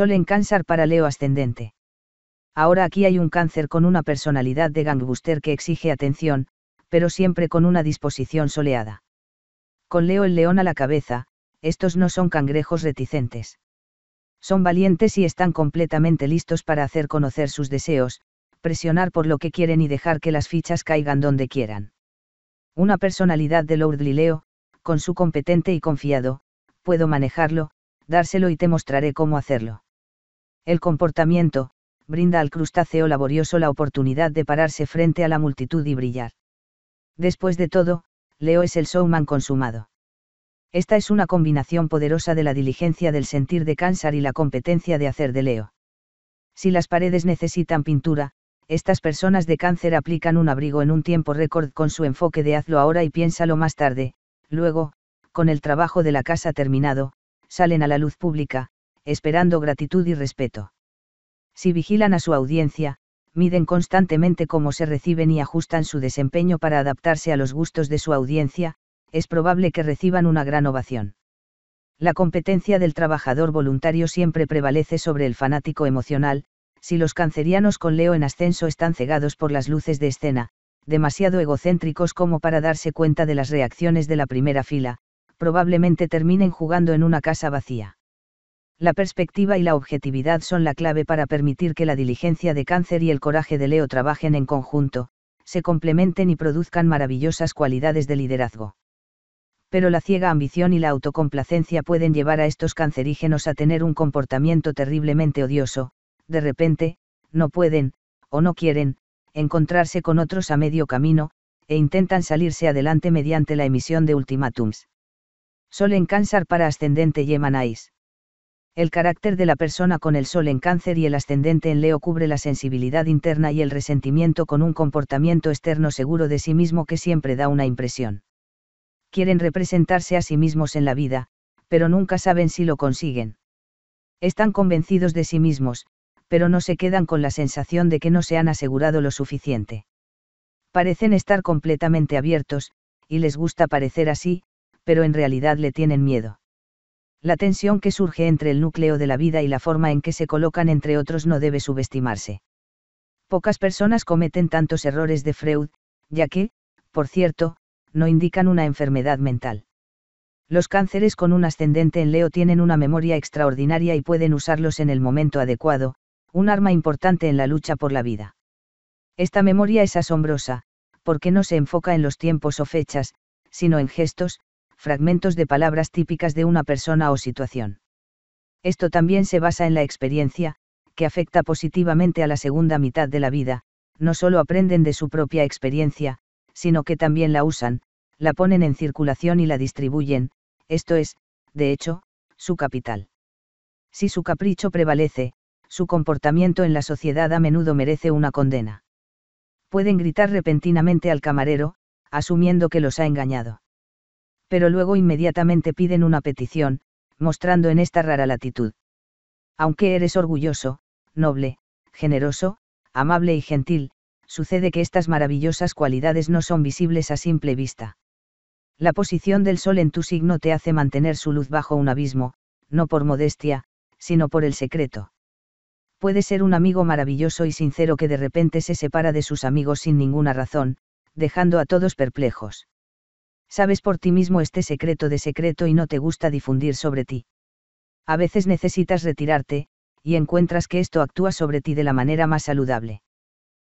Sol en cáncer para Leo ascendente. Ahora aquí hay un cáncer con una personalidad de gangbuster que exige atención, pero siempre con una disposición soleada. Con Leo el león a la cabeza, estos no son cangrejos reticentes. Son valientes y están completamente listos para hacer conocer sus deseos, presionar por lo que quieren y dejar que las fichas caigan donde quieran. Una personalidad de Lord Leo, con su competente y confiado, puedo manejarlo, dárselo y te mostraré cómo hacerlo. El comportamiento, brinda al crustáceo laborioso la oportunidad de pararse frente a la multitud y brillar. Después de todo, Leo es el showman consumado. Esta es una combinación poderosa de la diligencia del sentir de cáncer y la competencia de hacer de Leo. Si las paredes necesitan pintura, estas personas de cáncer aplican un abrigo en un tiempo récord con su enfoque de hazlo ahora y piénsalo más tarde, luego, con el trabajo de la casa terminado, salen a la luz pública, esperando gratitud y respeto. Si vigilan a su audiencia, miden constantemente cómo se reciben y ajustan su desempeño para adaptarse a los gustos de su audiencia, es probable que reciban una gran ovación. La competencia del trabajador voluntario siempre prevalece sobre el fanático emocional, si los cancerianos con Leo en ascenso están cegados por las luces de escena, demasiado egocéntricos como para darse cuenta de las reacciones de la primera fila, probablemente terminen jugando en una casa vacía la perspectiva y la objetividad son la clave para permitir que la diligencia de cáncer y el coraje de Leo trabajen en conjunto, se complementen y produzcan maravillosas cualidades de liderazgo. Pero la ciega ambición y la autocomplacencia pueden llevar a estos cancerígenos a tener un comportamiento terriblemente odioso, de repente, no pueden, o no quieren, encontrarse con otros a medio camino, e intentan salirse adelante mediante la emisión de ultimátums. Suelen cansar para ascendente Yemanais el carácter de la persona con el sol en cáncer y el ascendente en Leo cubre la sensibilidad interna y el resentimiento con un comportamiento externo seguro de sí mismo que siempre da una impresión. Quieren representarse a sí mismos en la vida, pero nunca saben si lo consiguen. Están convencidos de sí mismos, pero no se quedan con la sensación de que no se han asegurado lo suficiente. Parecen estar completamente abiertos, y les gusta parecer así, pero en realidad le tienen miedo la tensión que surge entre el núcleo de la vida y la forma en que se colocan entre otros no debe subestimarse. Pocas personas cometen tantos errores de Freud, ya que, por cierto, no indican una enfermedad mental. Los cánceres con un ascendente en Leo tienen una memoria extraordinaria y pueden usarlos en el momento adecuado, un arma importante en la lucha por la vida. Esta memoria es asombrosa, porque no se enfoca en los tiempos o fechas, sino en gestos, fragmentos de palabras típicas de una persona o situación. Esto también se basa en la experiencia, que afecta positivamente a la segunda mitad de la vida, no solo aprenden de su propia experiencia, sino que también la usan, la ponen en circulación y la distribuyen, esto es, de hecho, su capital. Si su capricho prevalece, su comportamiento en la sociedad a menudo merece una condena. Pueden gritar repentinamente al camarero, asumiendo que los ha engañado pero luego inmediatamente piden una petición, mostrando en esta rara latitud. Aunque eres orgulloso, noble, generoso, amable y gentil, sucede que estas maravillosas cualidades no son visibles a simple vista. La posición del sol en tu signo te hace mantener su luz bajo un abismo, no por modestia, sino por el secreto. Puede ser un amigo maravilloso y sincero que de repente se separa de sus amigos sin ninguna razón, dejando a todos perplejos. Sabes por ti mismo este secreto de secreto y no te gusta difundir sobre ti. A veces necesitas retirarte, y encuentras que esto actúa sobre ti de la manera más saludable.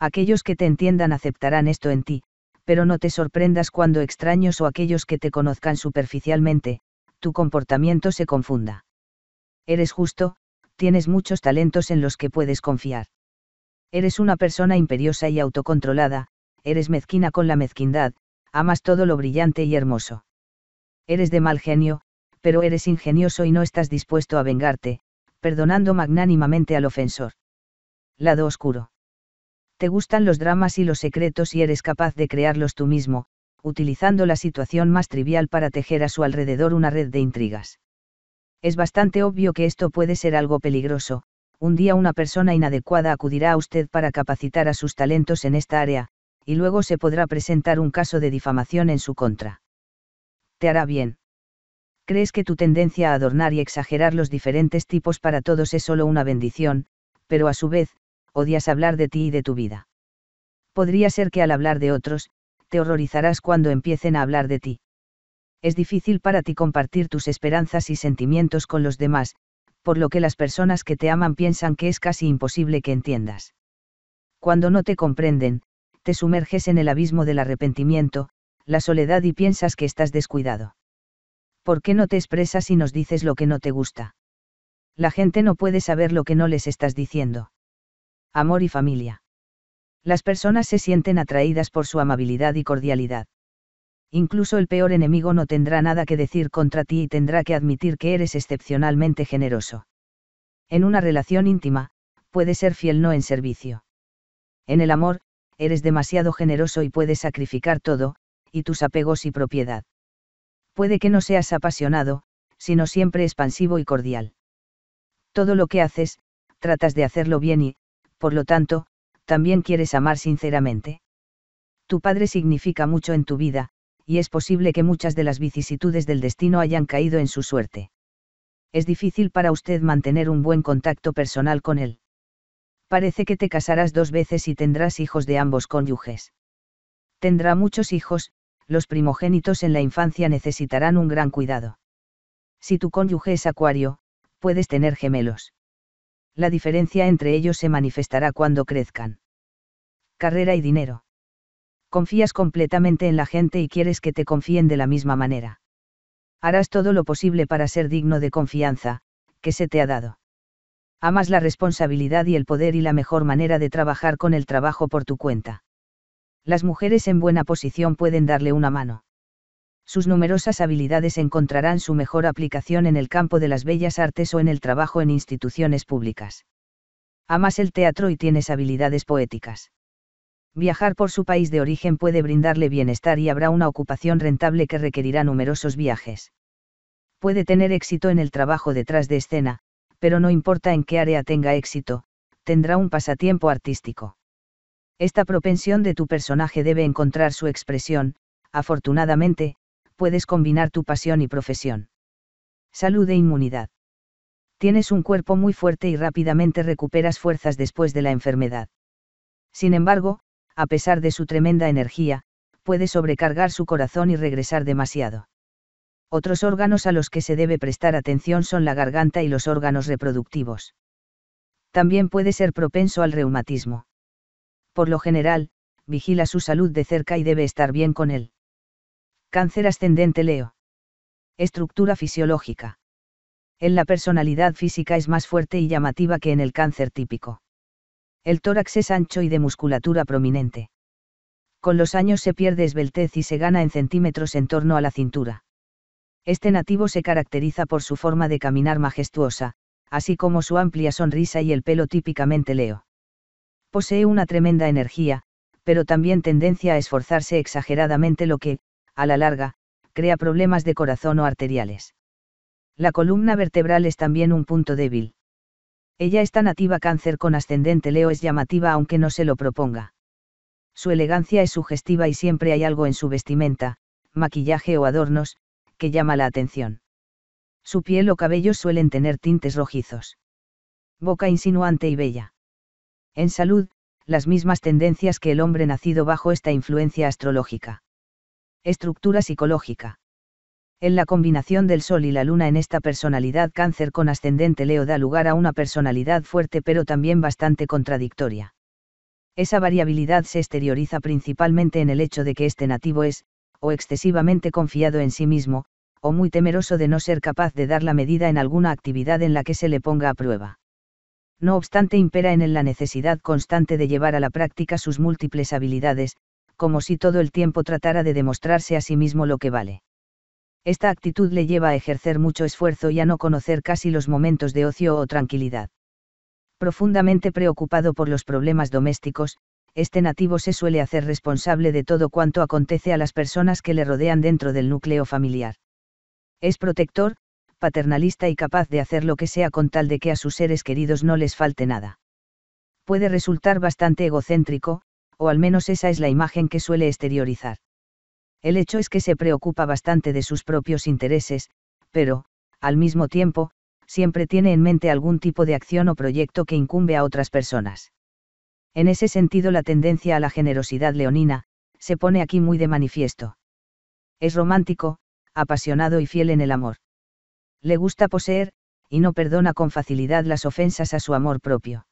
Aquellos que te entiendan aceptarán esto en ti, pero no te sorprendas cuando extraños o aquellos que te conozcan superficialmente, tu comportamiento se confunda. Eres justo, tienes muchos talentos en los que puedes confiar. Eres una persona imperiosa y autocontrolada, eres mezquina con la mezquindad, amas todo lo brillante y hermoso. Eres de mal genio, pero eres ingenioso y no estás dispuesto a vengarte, perdonando magnánimamente al ofensor. Lado oscuro. Te gustan los dramas y los secretos y eres capaz de crearlos tú mismo, utilizando la situación más trivial para tejer a su alrededor una red de intrigas. Es bastante obvio que esto puede ser algo peligroso, un día una persona inadecuada acudirá a usted para capacitar a sus talentos en esta área, y luego se podrá presentar un caso de difamación en su contra. Te hará bien. ¿Crees que tu tendencia a adornar y exagerar los diferentes tipos para todos es solo una bendición, pero a su vez, odias hablar de ti y de tu vida? Podría ser que al hablar de otros, te horrorizarás cuando empiecen a hablar de ti. Es difícil para ti compartir tus esperanzas y sentimientos con los demás, por lo que las personas que te aman piensan que es casi imposible que entiendas. Cuando no te comprenden, te sumerges en el abismo del arrepentimiento, la soledad y piensas que estás descuidado. ¿Por qué no te expresas y nos dices lo que no te gusta? La gente no puede saber lo que no les estás diciendo. Amor y familia. Las personas se sienten atraídas por su amabilidad y cordialidad. Incluso el peor enemigo no tendrá nada que decir contra ti y tendrá que admitir que eres excepcionalmente generoso. En una relación íntima, puede ser fiel no en servicio. En el amor, eres demasiado generoso y puedes sacrificar todo, y tus apegos y propiedad. Puede que no seas apasionado, sino siempre expansivo y cordial. Todo lo que haces, tratas de hacerlo bien y, por lo tanto, también quieres amar sinceramente. Tu padre significa mucho en tu vida, y es posible que muchas de las vicisitudes del destino hayan caído en su suerte. Es difícil para usted mantener un buen contacto personal con él parece que te casarás dos veces y tendrás hijos de ambos cónyuges. Tendrá muchos hijos, los primogénitos en la infancia necesitarán un gran cuidado. Si tu cónyuge es acuario, puedes tener gemelos. La diferencia entre ellos se manifestará cuando crezcan. Carrera y dinero. Confías completamente en la gente y quieres que te confíen de la misma manera. Harás todo lo posible para ser digno de confianza, que se te ha dado amas la responsabilidad y el poder y la mejor manera de trabajar con el trabajo por tu cuenta. Las mujeres en buena posición pueden darle una mano. Sus numerosas habilidades encontrarán su mejor aplicación en el campo de las bellas artes o en el trabajo en instituciones públicas. Amas el teatro y tienes habilidades poéticas. Viajar por su país de origen puede brindarle bienestar y habrá una ocupación rentable que requerirá numerosos viajes. Puede tener éxito en el trabajo detrás de escena, pero no importa en qué área tenga éxito, tendrá un pasatiempo artístico. Esta propensión de tu personaje debe encontrar su expresión, afortunadamente, puedes combinar tu pasión y profesión. Salud e inmunidad. Tienes un cuerpo muy fuerte y rápidamente recuperas fuerzas después de la enfermedad. Sin embargo, a pesar de su tremenda energía, puede sobrecargar su corazón y regresar demasiado. Otros órganos a los que se debe prestar atención son la garganta y los órganos reproductivos. También puede ser propenso al reumatismo. Por lo general, vigila su salud de cerca y debe estar bien con él. Cáncer ascendente Leo. Estructura fisiológica. En la personalidad física es más fuerte y llamativa que en el cáncer típico. El tórax es ancho y de musculatura prominente. Con los años se pierde esbeltez y se gana en centímetros en torno a la cintura este nativo se caracteriza por su forma de caminar majestuosa, así como su amplia sonrisa y el pelo típicamente leo. Posee una tremenda energía, pero también tendencia a esforzarse exageradamente lo que, a la larga, crea problemas de corazón o arteriales. La columna vertebral es también un punto débil. Ella está nativa cáncer con ascendente Leo es llamativa aunque no se lo proponga. Su elegancia es sugestiva y siempre hay algo en su vestimenta, maquillaje o adornos, que llama la atención. Su piel o cabello suelen tener tintes rojizos. Boca insinuante y bella. En salud, las mismas tendencias que el hombre nacido bajo esta influencia astrológica. Estructura psicológica. En la combinación del Sol y la Luna en esta personalidad cáncer con ascendente Leo da lugar a una personalidad fuerte pero también bastante contradictoria. Esa variabilidad se exterioriza principalmente en el hecho de que este nativo es, o excesivamente confiado en sí mismo, o muy temeroso de no ser capaz de dar la medida en alguna actividad en la que se le ponga a prueba. No obstante, impera en él la necesidad constante de llevar a la práctica sus múltiples habilidades, como si todo el tiempo tratara de demostrarse a sí mismo lo que vale. Esta actitud le lleva a ejercer mucho esfuerzo y a no conocer casi los momentos de ocio o tranquilidad. Profundamente preocupado por los problemas domésticos, este nativo se suele hacer responsable de todo cuanto acontece a las personas que le rodean dentro del núcleo familiar. Es protector, paternalista y capaz de hacer lo que sea con tal de que a sus seres queridos no les falte nada. Puede resultar bastante egocéntrico, o al menos esa es la imagen que suele exteriorizar. El hecho es que se preocupa bastante de sus propios intereses, pero, al mismo tiempo, siempre tiene en mente algún tipo de acción o proyecto que incumbe a otras personas. En ese sentido la tendencia a la generosidad leonina, se pone aquí muy de manifiesto. Es romántico, apasionado y fiel en el amor. Le gusta poseer, y no perdona con facilidad las ofensas a su amor propio.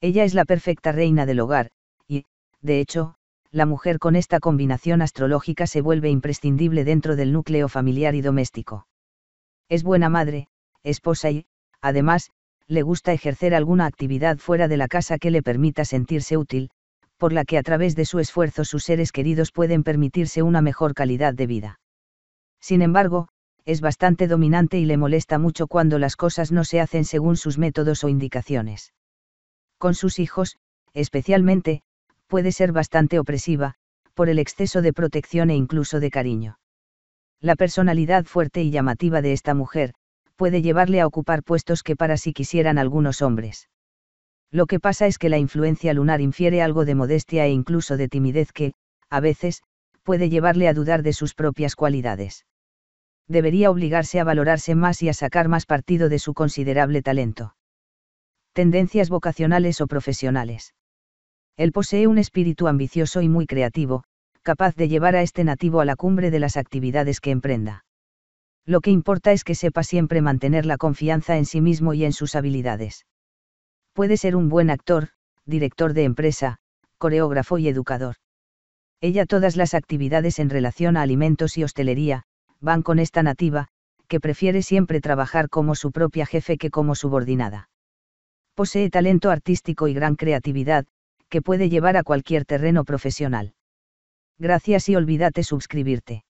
Ella es la perfecta reina del hogar, y, de hecho, la mujer con esta combinación astrológica se vuelve imprescindible dentro del núcleo familiar y doméstico. Es buena madre, esposa y, además, le gusta ejercer alguna actividad fuera de la casa que le permita sentirse útil, por la que a través de su esfuerzo sus seres queridos pueden permitirse una mejor calidad de vida. Sin embargo, es bastante dominante y le molesta mucho cuando las cosas no se hacen según sus métodos o indicaciones. Con sus hijos, especialmente, puede ser bastante opresiva, por el exceso de protección e incluso de cariño. La personalidad fuerte y llamativa de esta mujer, puede llevarle a ocupar puestos que para sí quisieran algunos hombres. Lo que pasa es que la influencia lunar infiere algo de modestia e incluso de timidez que, a veces, puede llevarle a dudar de sus propias cualidades. Debería obligarse a valorarse más y a sacar más partido de su considerable talento. Tendencias vocacionales o profesionales. Él posee un espíritu ambicioso y muy creativo, capaz de llevar a este nativo a la cumbre de las actividades que emprenda lo que importa es que sepa siempre mantener la confianza en sí mismo y en sus habilidades. Puede ser un buen actor, director de empresa, coreógrafo y educador. Ella todas las actividades en relación a alimentos y hostelería, van con esta nativa, que prefiere siempre trabajar como su propia jefe que como subordinada. Posee talento artístico y gran creatividad, que puede llevar a cualquier terreno profesional. Gracias y olvídate suscribirte.